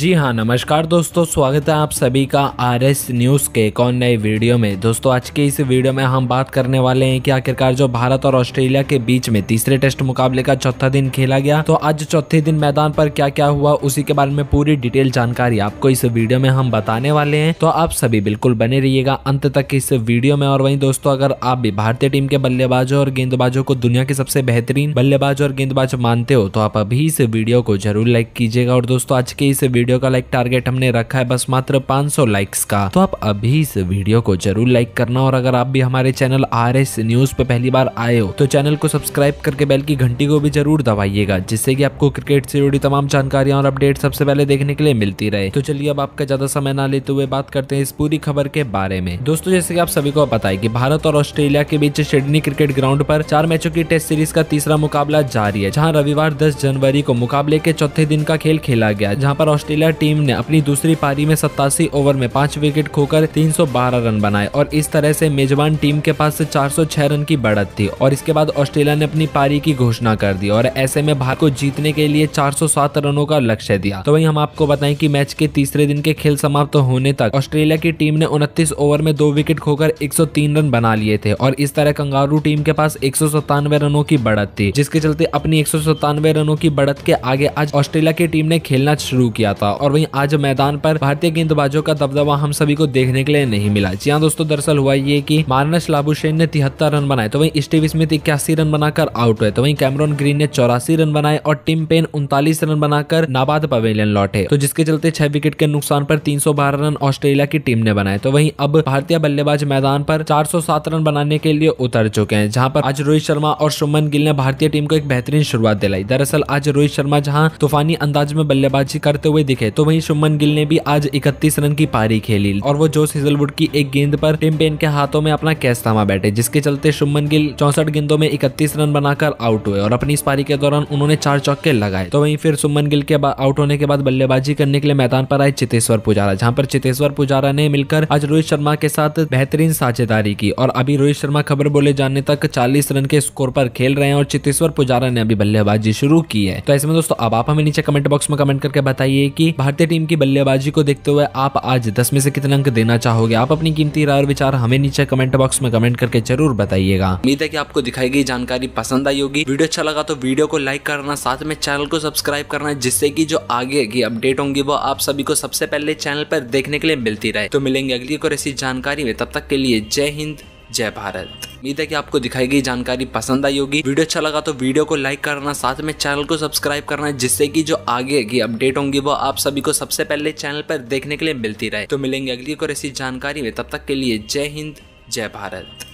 जी हाँ नमस्कार दोस्तों स्वागत है आप सभी का आर एस न्यूज़ के एक और नए वीडियो में दोस्तों आज के इस वीडियो में हम बात करने वाले हैं कि आखिरकार जो भारत और ऑस्ट्रेलिया के बीच में तीसरे टेस्ट मुकाबले का चौथा दिन खेला गया तो आज चौथे दिन मैदान पर क्या क्या हुआ उसी के बारे में पूरी डिटेल जानकारी आपको इस वीडियो में हम बताने वाले हैं तो आप सभी बिल्कुल बने रहिएगा अंत तक इस वीडियो में और वही दोस्तों अगर आप भी भारतीय टीम के बल्लेबाजों और गेंदबाजों को दुनिया के सबसे बेहतरीन बल्लेबाज और गेंदबाज मानते हो तो आप अभी इस वीडियो को जरूर लाइक कीजिएगा और दोस्तों आज के इस वीडियो वीडियो का लाइक टारगेट हमने रखा है बस मात्र 500 लाइक्स का तो आप अभी इस वीडियो को जरूर लाइक करना और अगर आप भी हमारे चैनल आर एस न्यूज पर पहली बार आए हो तो चैनल को सब्सक्राइब करके बेल की घंटी को भी जरूर दबाइएगा जिससे की आपको क्रिकेट से जुड़ी तमाम जानकारियां और अपडेट सबसे पहले देखने के लिए मिलती रहे तो चलिए अब आपका ज्यादा समय ना लेते हुए बात करते हैं इस पूरी खबर के बारे में दोस्तों जैसे की आप सभी को बताए की भारत और ऑस्ट्रेलिया के बीच सिडनी क्रिकेट ग्राउंड पर चार मैचों की टेस्ट सीरीज का तीसरा मुकाबला जारी है जहाँ रविवार दस जनवरी को मुकाबले के चौथे दिन का खेल खेला गया जहाँ पर ऑस्ट्रेलिया ऑस्ट्रेलिया टीम ने अपनी दूसरी पारी में सत्तासी ओवर में पांच विकेट खोकर 312 रन बनाए और इस तरह से मेजबान टीम के पास चार रन की बढ़त थी और इसके बाद ऑस्ट्रेलिया ने अपनी पारी की घोषणा कर दी और ऐसे में भारत को जीतने के लिए चार रनों का लक्ष्य दिया तो वही हम आपको बताए की मैच के तीसरे दिन के खेल समाप्त होने तक ऑस्ट्रेलिया की टीम ने उनतीस ओवर में दो विकेट खोकर एक रन बना लिए थे और इस तरह कंगारू टीम के पास एक रनों की बढ़त थी जिसके चलते अपनी एक रनों की बढ़त के आगे आज ऑस्ट्रेलिया की टीम ने खेलना शुरू किया था था और वहीं आज मैदान पर भारतीय गेंदबाजों का दबदबा हम सभी को देखने के लिए नहीं मिला जी हाँ दोस्तों दरअसल हुआ ये की मार्नस लाबुशेन ने तिहत्तर रन बनाए तो वही स्टीव स्मिथ इक्यासी रन बनाकर आउट हुए तो वही कैमरॉन ग्रीन ने चौरासी रन बनाए और टीम पेन उनतालीस रन बनाकर नाबाद पवेलियन लौटे तो जिसके चलते छह विकेट के नुकसान पर तीन रन ऑस्ट्रेलिया की टीम ने बनाए तो वही अब भारतीय बल्लेबाज मैदान पर चार रन बनाने के लिए उतर चुके हैं जहाँ पर आज रोहित शर्मा और सुमन गिल ने भारतीय टीम को एक बेहतरीन शुरुआत दिलाई दरअसल आज रोहित शर्मा जहाँ तूफानी अंदाज में बल्लेबाजी करते हुए दिखे है तो वहीं सुमन गिल ने भी आज इकतीस रन की पारी खेली और वो जोश हिजलवुड की एक गेंद पर टिम पेन के हाथों में अपना कैच थामा बैठे जिसके चलते सुमन गिल चौसठ गेंदों में इकतीस रन बनाकर आउट हुए और अपनी इस पारी के दौरान उन्होंने चार चौके लगाए तो वहीं फिर सुमन गिल के आउट होने के बाद बल्लेबाजी करने के लिए मैदान पर आए चितेश्वर पुजारा जहाँ पर चितेश्वर पुजारा ने मिलकर आज रोहित शर्मा के साथ बेहतरीन साझेदारी की और अभी रोहित शर्मा खबर बोले जाने तक चालीस रन के स्कोर पर खेल रहे हैं और चितेश्वर पुजारा ने अभी बल्लेबाजी शुरू की है तो ऐसे में दोस्तों अब आप हमें नीचे कमेंट बॉक्स में कमेंट करके बताइए कि भारतीय टीम की बल्लेबाजी को देखते हुए आप आज दस में से कितने अंक देना चाहोगे आप अपनी कीमती राय और विचार हमें नीचे कमेंट बॉक्स में कमेंट करके जरूर बताइएगा उम्मीद है की आपको दिखाई गई जानकारी पसंद आई होगी वीडियो अच्छा लगा तो वीडियो को लाइक करना साथ में चैनल को सब्सक्राइब करना जिससे की जो आगे की अपडेट होंगी वो आप सभी को सबसे पहले चैनल पर देखने के लिए मिलती रहे तो मिलेंगे अगली और ऐसी जानकारी में तब तक के लिए जय हिंद जय भारत उम्मीद है कि आपको दिखाई गई जानकारी पसंद आई होगी वीडियो अच्छा लगा तो वीडियो को लाइक करना साथ में चैनल को सब्सक्राइब करना जिससे की जो आगे की अपडेट होंगी वो आप सभी को सबसे पहले चैनल पर देखने के लिए मिलती रहे तो मिलेंगे अगली और ऐसी जानकारी में तब तक के लिए जय हिंद जय भारत